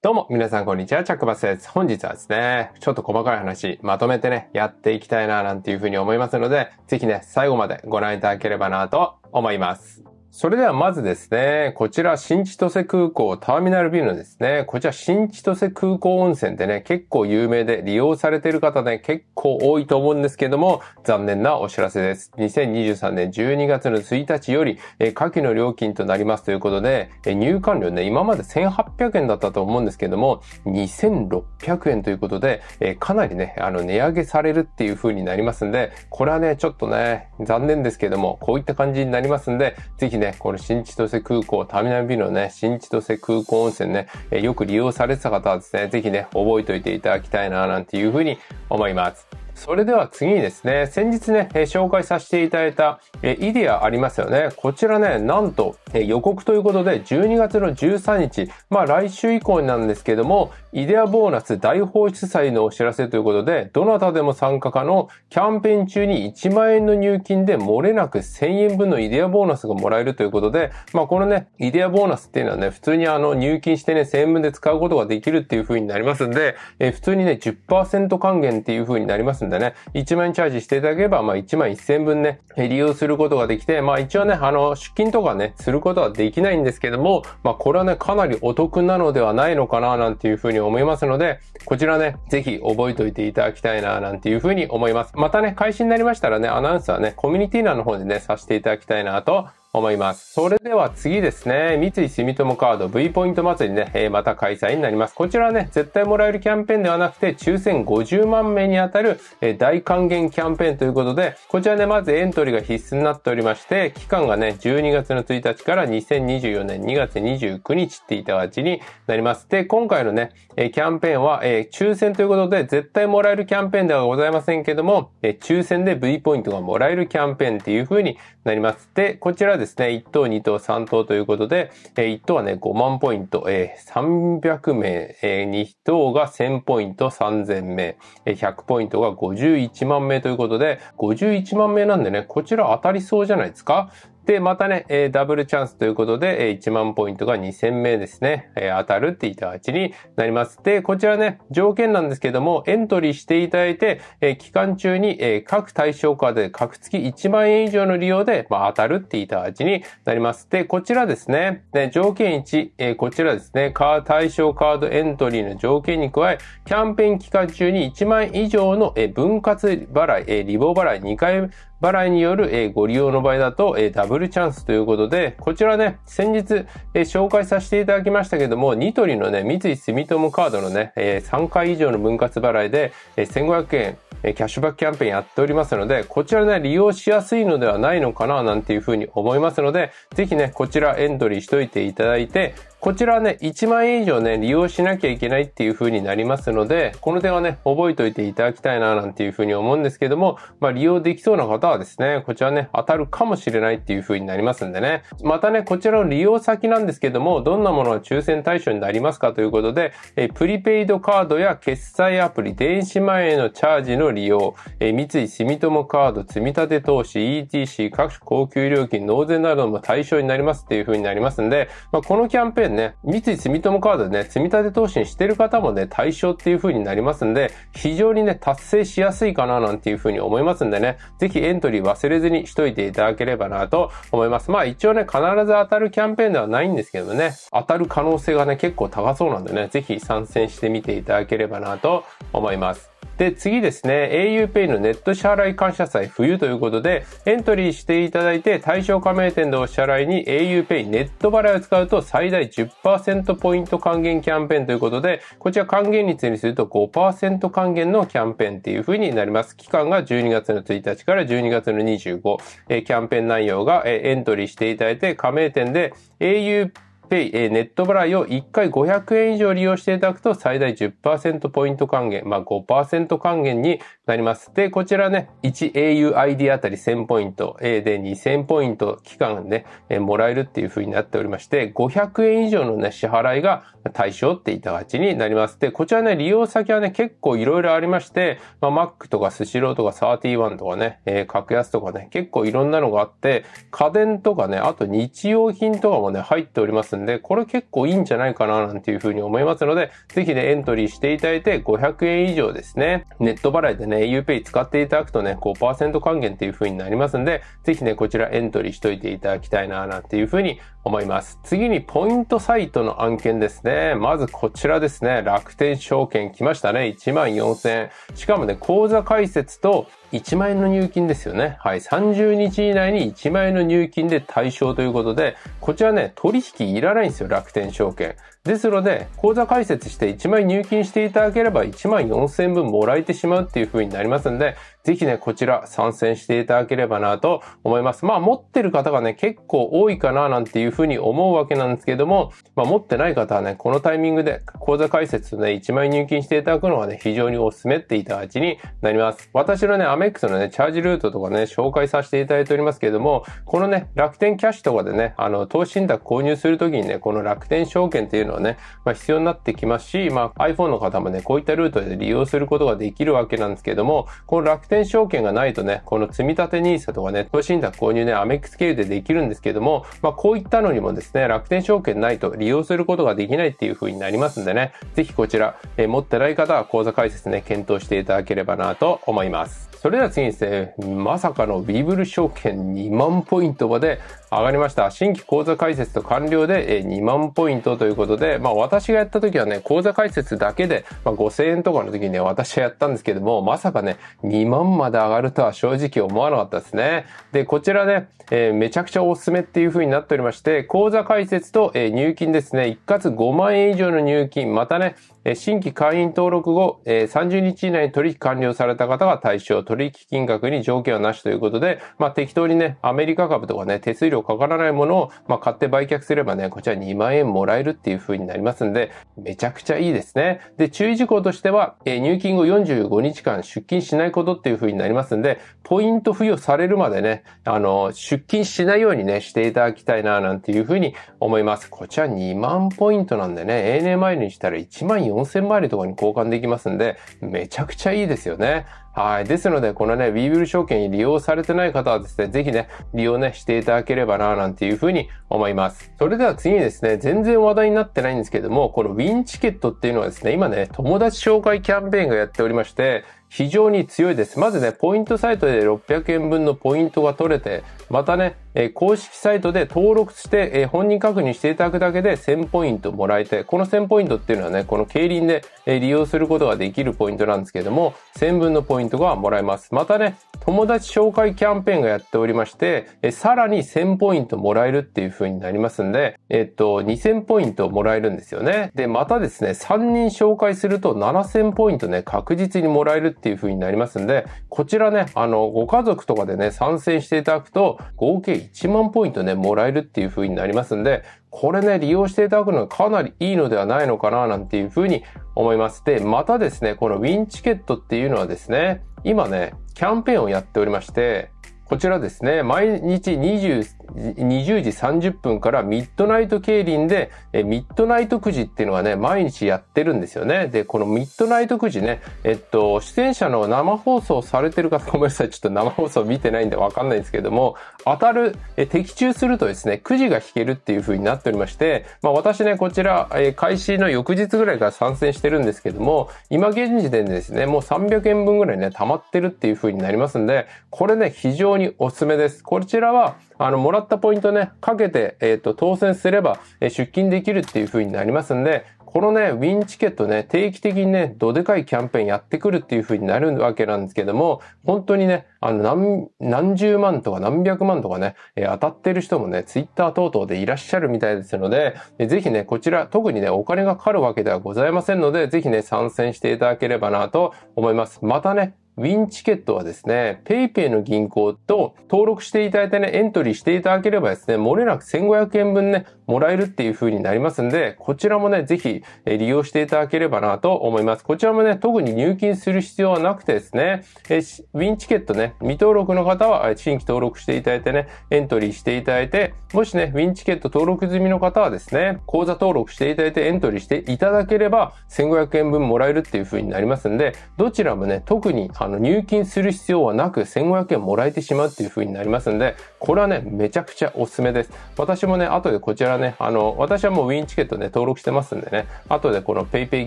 どうも、皆さんこんにちは、チャックバスです。本日はですね、ちょっと細かい話、まとめてね、やっていきたいな、なんていうふうに思いますので、ぜひね、最後までご覧いただければなと思います。それではまずですね、こちら新千歳空港ターミナルビルのですね、こちら新千歳空港温泉でね、結構有名で利用されている方ね、結構多いと思うんですけども、残念なお知らせです。2023年12月の1日より、え下記の料金となりますということで、え入館料ね、今まで1800円だったと思うんですけども、2600円ということで、えかなりね、あの、値上げされるっていう風になりますんで、これはね、ちょっとね、残念ですけども、こういった感じになりますんで、ぜひね、ね、これ新千歳空港、ターミナルビルのね、新千歳空港温泉ね、えよく利用されてた方はですね、ぜひね、覚えておいていただきたいな、なんていうふうに思います。それでは次にですね、先日ね、紹介させていただいた、えイディアありますよね。こちらね、なんと、予告ということで、12月の13日、まあ来週以降になんですけども、イデアボーナス大放出祭のお知らせということで、どなたでも参加可能、キャンペーン中に1万円の入金で漏れなく1000円分のイデアボーナスがもらえるということで、まあこのね、イデアボーナスっていうのはね、普通にあの入金してね、1000円分で使うことができるっていう風になりますんで、え普通にね、10%還元っていう風になりますんで、んでね、1万円チャージしていただければ、まあ、1万1000円分ね、利用することができて、まあ、一応ね、あの、出勤とかね、することはできないんですけども、まあ、これはね、かなりお得なのではないのかな、なんていうふうに思いますので、こちらね、ぜひ覚えておいていただきたいな、なんていうふうに思います。またね、開始になりましたらね、アナウンスはね、コミュニティ欄の方でね、させていただきたいなと思います。それでは次ですね、三井住友カード V ポイント祭りね、えー、また開催になります。こちらはね、絶対もらえるキャンペーンではなくて、抽選50万名に当たる、えー、大還元キャンペーンということで、こちらね、まずエントリーが必須になっておりまして、期間がね、12月の1日から2024年2月29日っていた形になります。で、今回のね、えー、キャンペーンは、えー、抽選ということで、絶対もらえるキャンペーンではございませんけども、えー、抽選で V ポイントがもらえるキャンペーンっていう風になります。で、こちらですね、1等、2等、3等ということで、1等はね、5万ポイント、300名、2等が1000ポイント、3000名、100ポイントが51万名ということで、51万名なんでね、こちら当たりそうじゃないですかで、またね、えー、ダブルチャンスということで、えー、1万ポイントが2000名ですね、えー、当たるって言った形になります。で、こちらね、条件なんですけども、エントリーしていただいて、えー、期間中に、えー、各対象カードで各月1万円以上の利用で、まあ、当たるって言った形になります。で、こちらですね、条件1、えー、こちらですね、対象カードエントリーの条件に加え、キャンペーン期間中に1万円以上の、えー、分割払い、えー、リボ払い2回払いによる、ご利用の場合だと、ダブルチャンスということで、こちらね、先日、紹介させていただきましたけども、ニトリのね、三井住友カードのね、3回以上の分割払いで、1500円、キャッシュバックキャンペーンやっておりますので、こちらね、利用しやすいのではないのかな、なんていうふうに思いますので、ぜひね、こちらエントリーしといていただいて、こちらはね、1万円以上ね、利用しなきゃいけないっていう風になりますので、この点はね、覚えておいていただきたいな、なんていう風に思うんですけども、まあ、利用できそうな方はですね、こちらね、当たるかもしれないっていう風になりますんでね。またね、こちらの利用先なんですけども、どんなものが抽選対象になりますかということで、えプリペイドカードや決済アプリ、電子マネーのチャージの利用、え三井住友カード、積立投資、ETC、各種高級料金、納税なども対象になりますっていう風になりますんで、まあ、このキャンペーンんね、三井住友カードでね、積立投資にしてる方もね、対象っていう風になりますんで、非常にね、達成しやすいかななんていう風に思いますんでね、ぜひエントリー忘れずにしといていただければなと思います。まあ一応ね、必ず当たるキャンペーンではないんですけどね、当たる可能性がね、結構高そうなんでね、ぜひ参戦してみていただければなと思います。で、次ですね、auPay のネット支払い感謝祭冬ということで、エントリーしていただいて、対象加盟店でお支払いに auPay ネット払いを使うと最大10%ポイント還元キャンペーンということで、こちら還元率にすると5%還元のキャンペーンっていう風になります。期間が12月の1日から12月の25、えキャンペーン内容が、えエントリーしていただいて、加盟店で auPay ペイ、ネット払いを1回500円以上利用していただくと最大10%ポイント還元、まあ5%還元になります。で、こちらね、1AUID あたり1000ポイント、a で2000ポイント期間ね、もらえるっていう風になっておりまして、500円以上のね、支払いが対象っていた形になります。で、こちらね、利用先はね、結構いろいろありまして、まあ、Mac とかスシローとか31とかね、格安とかね、結構いろんなのがあって、家電とかね、あと日用品とかもね、入っておりますんで、これ結構いいんじゃないかななんていうふうに思いますので、ぜひね、エントリーしていただいて500円以上ですね、ネット払いでね、UPay 使っていただくとね、5%還元っていうふうになりますんで、ぜひね、こちらエントリーしといていただきたいななんていうふうに思います。次にポイントサイトの案件ですね。まずこちらですね、楽天証券来ましたね。1万4000円。しかもね、口座開設と1万円の入金ですよね。はい。30日以内に1万円の入金で対象ということで、こちらね、取引いらないんですよ、楽天証券。ですので、口座開設して1枚入金していただければ1万4000円分もらえてしまうっていう風になりますので、ぜひね、こちら参戦していただければなと思います。まあ、持ってる方がね、結構多いかななんていう風に思うわけなんですけども、まあ、持ってない方はね、このタイミングで口座開設で、ね、1枚入金していただくのがね、非常にお勧めっていただになります。私のね、アメックスのね、チャージルートとかね、紹介させていただいておりますけれども、このね、楽天キャッシュとかでね、あの、投資信託購入するときにね、この楽天証券っていうのはね、まあ、必要になってきますし、まあ、iPhone の方もね、こういったルートで利用することができるわけなんですけども、この楽天証券がないとね、この積立 NISA とかね、投資信託購入ね、アメックス経由でできるんですけども、まあ、こういったのにもですね、楽天証券ないと利用することができないっていう風になりますんでね、ぜひこちら、えー、持ってない方は口座開設ね、検討していただければなと思います。それでは次にですね、まさかのビーブル証券2万ポイントまで上がりました。新規講座開設と完了で2万ポイントということで、まあ私がやった時はね、講座開設だけで、まあ、5000円とかの時にね、私はやったんですけども、まさかね、2万まで上がるとは正直思わなかったですね。で、こちらね、えー、めちゃくちゃおすすめっていう風になっておりまして、講座開設と、えー、入金ですね、一括5万円以上の入金、またね、新規会員登録後、30日以内に取引完了された方が対象、取引金額に条件はなしということで、まあ適当にね、アメリカ株とかね、手数料料かからないものを、まあ、買って売却すればね、こちら2万円もらえるっていう風になりますんで、めちゃくちゃいいですね。で、注意事項としては、え入金後45日間出勤しないことっていう風になりますんで、ポイント付与されるまでね、あの、出勤しないようにね、していただきたいな、なんていう風に思います。こちら2万ポイントなんでね、ANA マイルにしたら1万4000マイルとかに交換できますんで、めちゃくちゃいいですよね。はい。ですので、このね、w e w i l 証券に利用されてない方はですね、ぜひね、利用ね、していただければな、なんていうふうに思います。それでは次にですね、全然話題になってないんですけども、このウィンチケットっていうのはですね、今ね、友達紹介キャンペーンがやっておりまして、非常に強いです。まずね、ポイントサイトで600円分のポイントが取れて、またね、え公式サイトで登録して、え本人確認していただくだけで1000ポイントもらえて、この1000ポイントっていうのはね、この競輪で、え利用することができるポイントなんですけども、1000分のポイントがもらえます。またね、友達紹介キャンペーンがやっておりまして、えさらに1000ポイントもらえるっていう風になりますんで、えっと、2000ポイントもらえるんですよね。で、またですね、3人紹介すると7000ポイントね、確実にもらえるっていう風になりますんで、こちらね、あの、ご家族とかでね、参戦していただくと、合計1万ポイントね、もらえるっていう風になりますんで、これね、利用していただくのはかなりいいのではないのかな、なんていう風に思います。で、またですね、このウィンチケットっていうのはですね、今ね、キャンペーンをやっておりまして、こちらですね、毎日 20, 20時30分からミッドナイト競輪で、えミッドナイトくじっていうのはね、毎日やってるんですよね。で、このミッドナイトくじね、えっと、出演者の生放送されてる方、ごめんなさい、ちょっと生放送見てないんでわかんないんですけども、当たる、え的中するとですね、くじが引けるっていう風になっておりまして、まあ私ね、こちら、え開始の翌日ぐらいから参戦してるんですけども、今現時点でですね、もう300円分ぐらいね、溜まってるっていう風になりますんで、これね、非常ににおすすめです。こちらは、あの、もらったポイントね、かけて、えっ、ー、と、当選すれば、えー、出勤できるっていう風になりますんで、このね、ウィンチケットね、定期的にね、どでかいキャンペーンやってくるっていう風になるわけなんですけども、本当にね、あの、何、何十万とか何百万とかね、えー、当たってる人もね、ツイッター等々でいらっしゃるみたいですので、えー、ぜひね、こちら、特にね、お金がかかるわけではございませんので、ぜひね、参戦していただければなと思います。またね、ウィンチケットはですね、PayPay の銀行と登録していただいてね、エントリーしていただければですね、漏れなく1500円分ね、もらえるっていう風になりますんで、こちらもね、ぜひ利用していただければなと思います。こちらもね、特に入金する必要はなくてですね、えウィンチケットね、未登録の方は新規登録していただいてね、エントリーしていただいて、もしね、ウィンチケット登録済みの方はですね、口座登録していただいてエントリーしていただければ、1500円分もらえるっていう風になりますんで、どちらもね、特に、ああの入金する必要はなく1500円もらえてしまうっていう風になりますんで、これはね、めちゃくちゃおすすめです。私もね、後でこちらね、あの、私はもうウィンチケットね、登録してますんでね、後でこの PayPay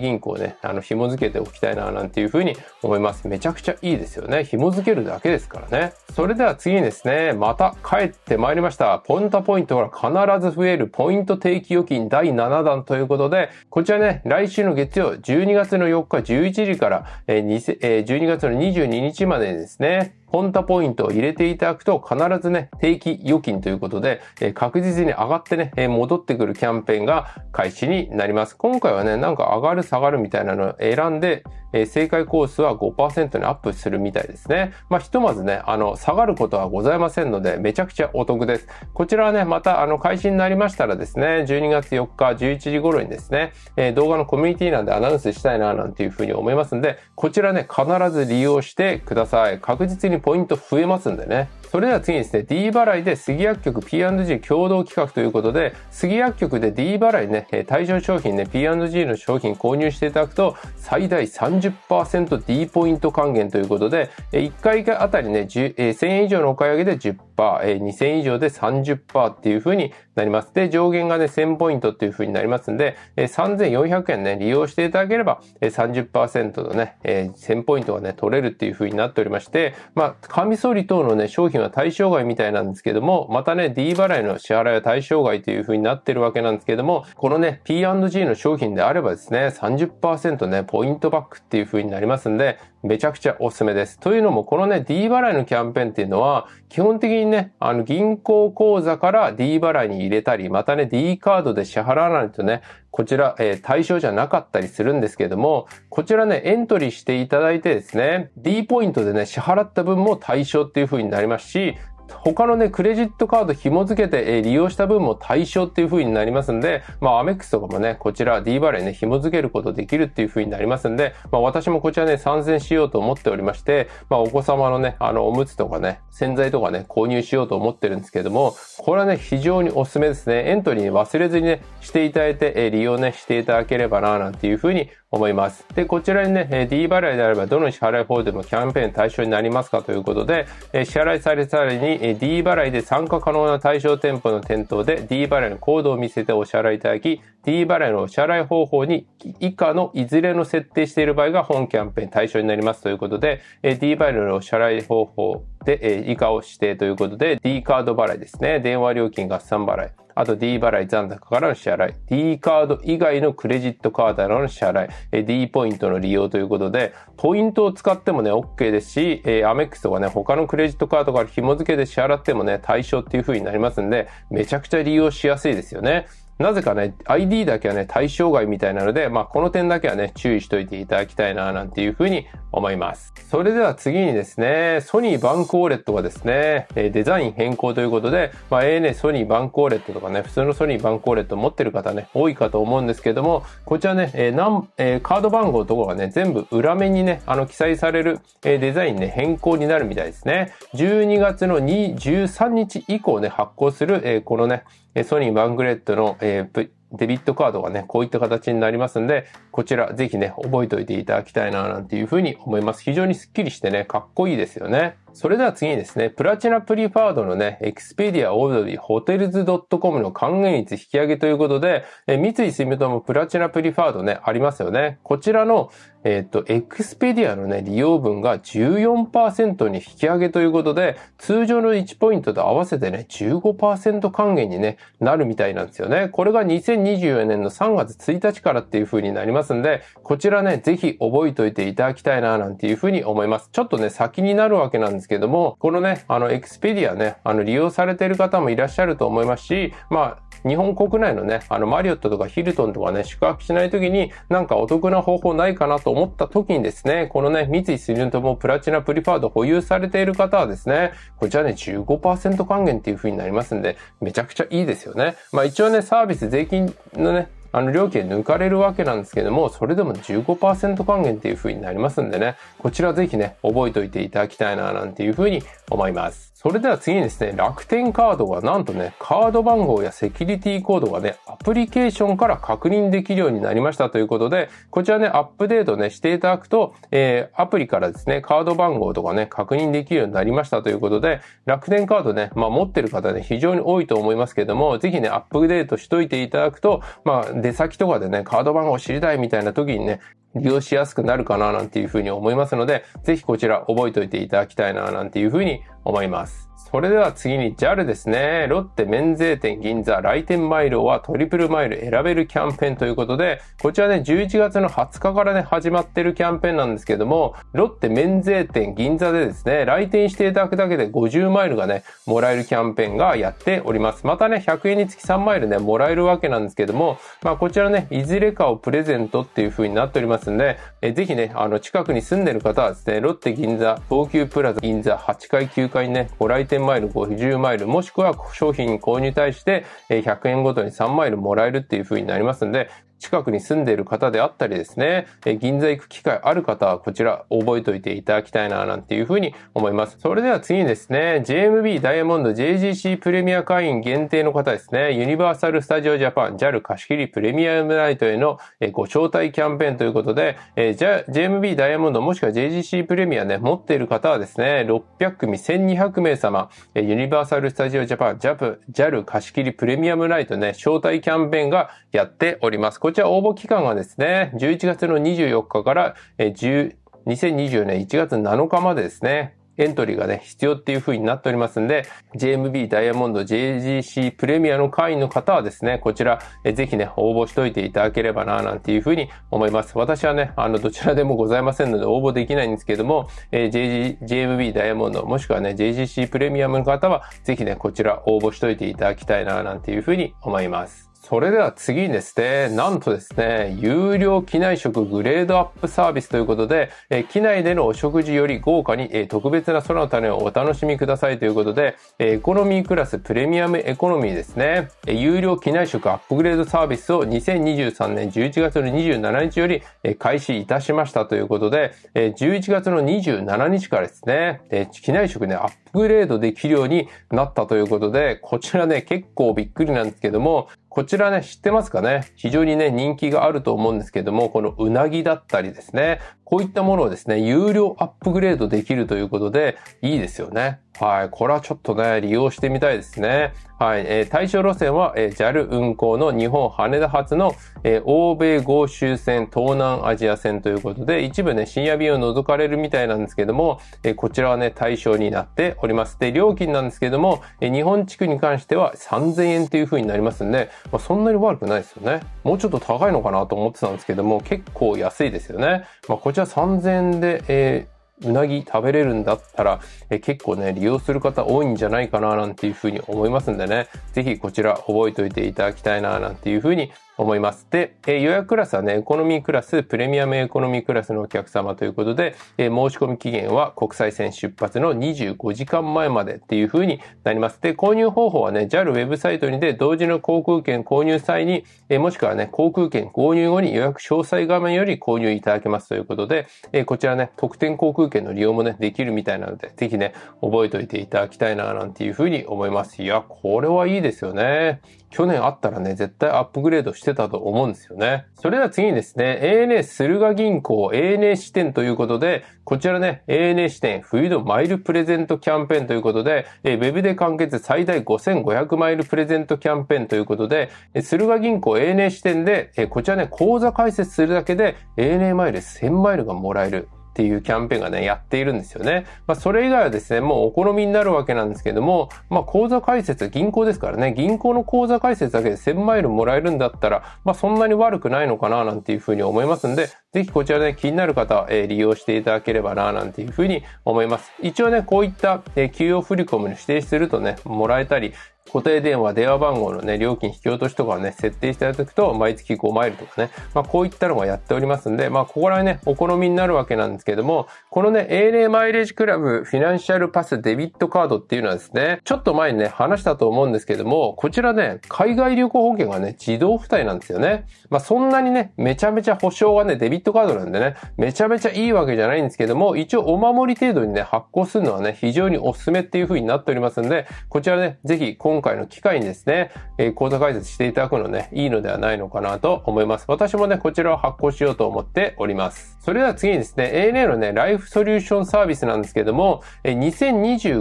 銀行ね、あの、紐付けておきたいな、なんていう風に思います。めちゃくちゃいいですよね。紐付けるだけですからね。それでは次にですね、また帰ってまいりました。ポンタポイントが必ず増えるポイント定期預金第7弾ということで、こちらね、来週の月曜12月の4日11時から、えー、12月の22日までですね、ホンタポイントを入れていただくと必ずね、定期預金ということで、え確実に上がってね、え戻ってくるキャンペーンが開始になります。今回はね、なんか上がる下がるみたいなのを選んで、え正解コースは5%にアップするみたいですね。まあ、ひとまずね、あの、下がることはございませんので、めちゃくちゃお得です。こちらはね、また、あの、開始になりましたらですね、12月4日11時頃にですね、え動画のコミュニティなんでアナウンスしたいな、なんていうふうに思いますんで、こちらね、必ず利用してください。確実にポイント増えますんでね。それでは次にですね、D 払いで杉薬局 P&G 共同企画ということで、杉薬局で D 払いね、対象商品ね、P&G の商品購入していただくと、最大 30%D ポイント還元ということで、1回あたりね、1000円以上のお買い上げで10%、2000円以上で30%っていう風になります。で、上限がね、1000ポイントっていう風になりますんで、3400円ね、利用していただければ30%のね、1000ポイントがね、取れるっていう風になっておりまして、まあ、カミ紙リ等のね、商品は対象外みたいなんですけども、またね、D 払いの支払いは対象外という風になってるわけなんですけども、このね、P&G の商品であればですね、30%ね、ポイントバックっていう風になりますんで、めちゃくちゃおすすめです。というのも、このね、D 払いのキャンペーンっていうのは、基本的にね、あの、銀行口座から D 払いに入れたり、またね、D カードで支払わないとね、こちら、えー、対象じゃなかったりするんですけども、こちらね、エントリーしていただいてですね、D ポイントでね、支払った分も対象っていう風になりますし、他のね、クレジットカード紐付けて、え利用した分も対象っていう風になりますんで、まあ、アメックスとかもね、こちら D バレーね、紐付けることできるっていう風になりますんで、まあ、私もこちらね、参戦しようと思っておりまして、まあ、お子様のね、あの、おむつとかね、洗剤とかね、購入しようと思ってるんですけども、これはね、非常におすすめですね。エントリーに忘れずにね、していただいて、え利用ね、していただければな、なんていう風に思います。で、こちらにね、D 払いであればどの支払い方でもキャンペーン対象になりますかということで、支払いされたりに D 払いで参加可能な対象店舗の店頭で D 払いのコードを見せてお支払いいただき、D 払いの支払い方法に以下のいずれの設定している場合が本キャンペーン対象になりますということで、え D 払いの支払い方法で、え以下を指定ということで、D カード払いですね。電話料金合算払い。あと D 払い残高からの支払い。D カード以外のクレジットカードからの支払い。D ポイントの利用ということで、ポイントを使ってもね、OK ですし、えー、アメックスとかね、他のクレジットカードから紐付けて支払ってもね、対象っていう風になりますんで、めちゃくちゃ利用しやすいですよね。なぜかね、ID だけはね、対象外みたいなので、まあ、この点だけはね、注意しといていただきたいな、なんていうふうに思います。それでは次にですね、ソニーバンクーレットがですね、デザイン変更ということで、まあ、ANA ソニーバンクーレットとかね、普通のソニーバンクーレット持ってる方ね、多いかと思うんですけども、こちらね、えーえカード番号とかがね、全部裏面にね、あの、記載される、えデザインね、変更になるみたいですね。12月の2、13日以降ね、発行する、えこのね、ソニーバングレットの、えー、デビットカードがね、こういった形になりますんで、こちらぜひね、覚えておいていただきたいな、なんていうふうに思います。非常にスッキリしてね、かっこいいですよね。それでは次にですね、プラチナプリファードのね、エクスペディアオードリー・ホテルズ。c o m の還元率引き上げということで、え三井住友プラチナプリファードね、ありますよね。こちらの、えっ、と、エクスペディアのね、利用分が14%に引き上げということで、通常の1ポイントと合わせてね、15%還元に、ね、なるみたいなんですよね。これが2024年の3月1日からっていう風になりますんで、こちらね、ぜひ覚えておいていただきたいな、なんていう風に思います。ちょっとね、先になるわけなんですですけれども、このね、あの、エクスペディアね、あの、利用されている方もいらっしゃると思いますし、まあ、日本国内のね、あの、マリオットとかヒルトンとかね、宿泊しないときに、なんかお得な方法ないかなと思ったときにですね、このね、三井住友プラチナプリファード保有されている方はですね、こちらね、15%還元っていう風になりますんで、めちゃくちゃいいですよね。まあ一応ね、サービス税金のね、あの料金抜かれるわけなんですけども、それでも15%還元っていう風になりますんでね、こちらぜひね、覚えておいていただきたいななんていう風に思います。それでは次にですね、楽天カードがなんとね、カード番号やセキュリティコードがね、アプリケーションから確認できるようになりましたということで、こちらね、アップデートね、していただくと、えー、アプリからですね、カード番号とかね、確認できるようになりましたということで、楽天カードね、まあ持ってる方ね、非常に多いと思いますけども、ぜひね、アップデートしといていただくと、まあ出先とかでね、カード番号知りたいみたいな時にね、利用しやすくなるかななんていうふうに思いますので、ぜひこちら覚えておいていただきたいななんていうふうに思います。それでは次に JAL ですね。ロッテ免税店銀座来店マイルはトリプルマイル選べるキャンペーンということで、こちらね、11月の20日からね、始まってるキャンペーンなんですけども、ロッテ免税店銀座でですね、来店していただくだけで50マイルがね、もらえるキャンペーンがやっております。またね、100円につき3マイルね、もらえるわけなんですけども、まあこちらね、いずれかをプレゼントっていう風になっておりますんで、えぜひね、あの、近くに住んでる方はですね、ロッテ銀座、東急プラザ銀座8階9階にね、ご来店マイル5 10マイル、もしくは商品購入に対して100円ごとに3マイルもらえるっていう風になりますので、近くに住んでいる方であったりですね、え銀座行く機会ある方はこちら覚えておいていただきたいななんていうふうに思います。それでは次にですね、JMB ダイヤモンド JGC プレミア会員限定の方ですね、ユニバーサル・スタジオ・ジャパン JAL 貸し切りプレミアムライトへのご招待キャンペーンということで、えー、JMB ダイヤモンドもしくは JGC プレミアね、持っている方はですね、600組1200名様、ユニバーサル・スタジオ・ジャパン JAL 貸し切りプレミアムライトね、招待キャンペーンがやっております。ここちら応募期間がですね、11月の24日から10 2 0 2 0年1月7日までですね、エントリーがね、必要っていう風になっておりますんで、JMB ダイヤモンド JGC プレミアの会員の方はですね、こちら、えぜひね、応募しといていただければな、なんていう風に思います。私はね、あの、どちらでもございませんので応募できないんですけども、えー、JG、JMB ダイヤモンド、もしくはね、JGC プレミアムの方は、ぜひね、こちら応募しといていただきたいな、なんていう風に思います。それでは次にですね、なんとですね、有料機内食グレードアップサービスということで、え機内でのお食事より豪華に、え特別な空の種をお楽しみくださいということで、エコノミークラスプレミアムエコノミーですね、え有料機内食アップグレードサービスを2023年11月の27日より、え開始いたしましたということで、え11月の27日からですね、え機内食ね、アップグレードできるようになったということで、こちらね、結構びっくりなんですけども、こちらね、知ってますかね非常にね、人気があると思うんですけども、このうなぎだったりですね、こういったものをですね、有料アップグレードできるということで、いいですよね。はい。これはちょっとね、利用してみたいですね。はい、えー、対象路線は、えー、JAL 運行の日本羽田発の、えー、欧米豪州線、東南アジア線ということで、一部ね、深夜便を除かれるみたいなんですけども、えー、こちらはね、対象になっております。で、料金なんですけども、えー、日本地区に関しては3000円という風になりますんで、まあ、そんなに悪くないですよね。もうちょっと高いのかなと思ってたんですけども、結構安いですよね。まあ、こちら3000円で、えうなぎ食べれるんだったら、え結構ね、利用する方多いんじゃないかななんていうふうに思いますんでね、ぜひこちら覚えておいていただきたいななんていうふうに思います。で、え予約クラスはね、エコノミークラス、プレミアムエコノミークラスのお客様ということで、え申し込み期限は国際線出発の25時間前までっていう風になります。で、購入方法はね、JAL ウェブサイトにで同時の航空券購入際に、えもしくはね、航空券購入後に予約詳細画面より購入いただけますということで、えこちらね、特典航空券の利用もね、できるみたいなので、ぜひね、覚えておいていただきたいな、なんていう風に思います。いや、これはいいですよね。去年あったらね、絶対アップグレードしてたと思うんですよね。それでは次にですね、ANA 駿河銀行 ANA 支店ということで、こちらね、ANA 支店冬のマイルプレゼントキャンペーンということで、えウェブで完結最大5500マイルプレゼントキャンペーンということで、駿河銀行 ANA 支店で、えこちらね、口座開設するだけで ANA マイル1000マイルがもらえる。っていうキャンペーンがね、やっているんですよね。まあ、それ以外はですね、もうお好みになるわけなんですけども、まあ、口座開設、銀行ですからね、銀行の口座開設だけで1000マイルもらえるんだったら、まあ、そんなに悪くないのかな、なんていうふうに思いますんで、ぜひこちらね、気になる方、えー、利用していただければな、なんていうふうに思います。一応ね、こういった、えー、給与振込に指定するとね、もらえたり、固定電話、電話番号のね、料金引き落としとかをね、設定していただくと、毎月5マイルとかね、まあこういったのがやっておりますんで、まあここらね、お好みになるわけなんですけども、このね、ANA マイレージクラブフィナンシャルパスデビットカードっていうのはですね、ちょっと前にね、話したと思うんですけども、こちらね、海外旅行保険がね、自動付帯なんですよね。まあそんなにね、めちゃめちゃ保証がね、デビットカードなんでね、めちゃめちゃいいわけじゃないんですけども、一応お守り程度にね、発行するのはね、非常におすすめっていう風になっておりますんで、こちらね、ぜひ今今回の機会にですね、えー、講座解説していただくのね、いいのではないのかなと思います。私もね、こちらを発行しようと思っております。それでは次にですね、ANA のね、ライフソリューションサービスなんですけども、えー、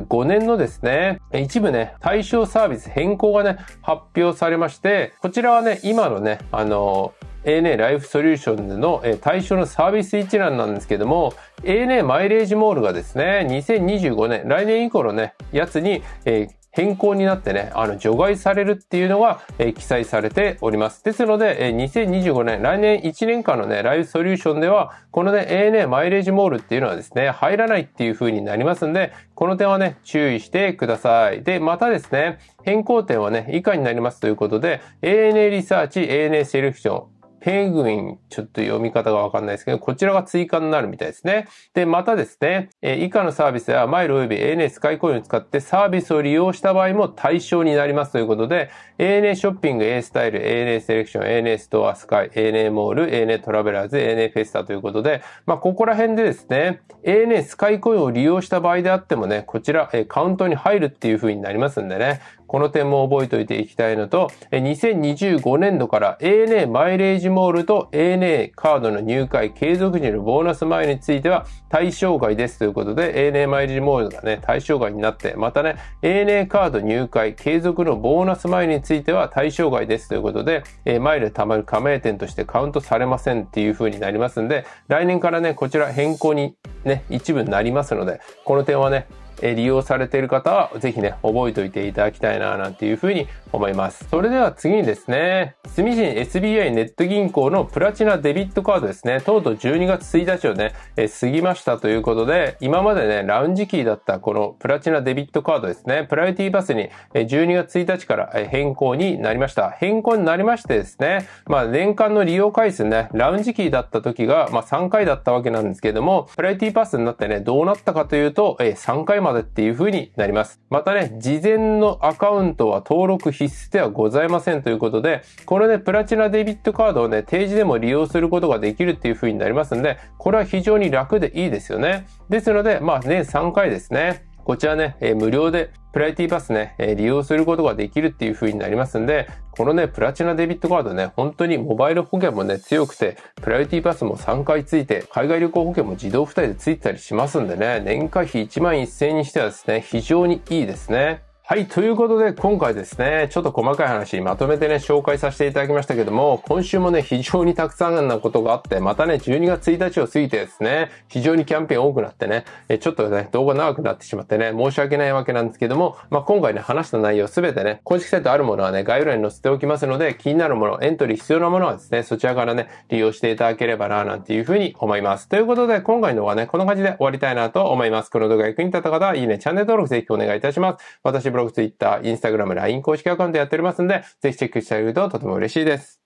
2025年のですね、一部ね、対象サービス変更がね、発表されまして、こちらはね、今のね、あのー ANA ライフソリューションズの対象のサービス一覧なんですけども、ANA マイレージモールがですね、2025年、来年以降のね、やつに、えー変更になってね、あの、除外されるっていうのが、えー、記載されております。ですので、えー、2025年、来年1年間のね、ライブソリューションでは、このね、ANA マイレージモールっていうのはですね、入らないっていう風になりますんで、この点はね、注意してください。で、またですね、変更点はね、以下になりますということで、ANA リサーチ、ANA セレクション、ペグウィン、ちょっと読み方がわかんないですけど、こちらが追加になるみたいですね。で、またですね、え以下のサービスやマイル及び ANA スカイコインを使ってサービスを利用した場合も対象になりますということで、ANA ショッピング、A スタイル、ANA セレクション、ANA ストアスカイ、ANA モール、ANA トラベラーズ、ANA フェスタということで、まあ、ここら辺でですね、ANA スカイコインを利用した場合であってもね、こちら、えカウントに入るっていう風になりますんでね、この点も覚えておいていきたいのと、2025年度から ANA マイレージモールと ANA カードの入会継続時のボーナス前については対象外ですということで、ANA マイレージモールがね、対象外になって、またね、ANA カード入会継続のボーナス前については対象外ですということで、えマイル貯まる加盟店としてカウントされませんっていう風になりますんで、来年からね、こちら変更にね、一部になりますので、この点はね、え利用されている方は、ぜひね、覚えておいていただきたいな、なんていうふうに思います。それでは次にですね、住信 SBI ネット銀行のプラチナデビットカードですね、とうとう12月1日をね、え過ぎましたということで、今までね、ラウンジキーだったこのプラチナデビットカードですね、プライティパスに12月1日から変更になりました。変更になりましてですね、まあ年間の利用回数ね、ラウンジキーだった時が、まあ3回だったわけなんですけれども、プライティパスになってね、どうなったかというと、3回いまでっていう風になります。またね、事前のアカウントは登録必須ではございませんということで、これね、プラチナデビットカードをね、定時でも利用することができるっていう風になりますんで、これは非常に楽でいいですよね。ですので、まあ年3回ですね。こちらね、え無料でプライティパスね、え利用することができるっていう風になりますんで、このね、プラチナデビットカードね、本当にモバイル保険もね、強くて、プライティパスも3回ついて、海外旅行保険も自動付帯でついてたりしますんでね、年会費1万1000円にしてはですね、非常にいいですね。はい。ということで、今回ですね、ちょっと細かい話、まとめてね、紹介させていただきましたけども、今週もね、非常にたくさんなことがあって、またね、12月1日を過ぎてですね、非常にキャンペーン多くなってね、ちょっとね、動画長くなってしまってね、申し訳ないわけなんですけども、まあ、今回ね、話した内容すべてね、公式サイトあるものはね、概要欄に載せておきますので、気になるもの、エントリー必要なものはですね、そちらからね、利用していただければな、なんていうふうに思います。ということで、今回の動画ね、この感じで終わりたいなと思います。この動画役に立った方は、いいね、チャンネル登録ぜひお願いいたします。私ログ、ツイッター、インスタグラム、LINE 公式アカウントやっておりますので、ぜひチェックしてあげるととても嬉しいです。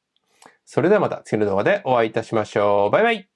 それではまた次の動画でお会いいたしましょう。バイバイ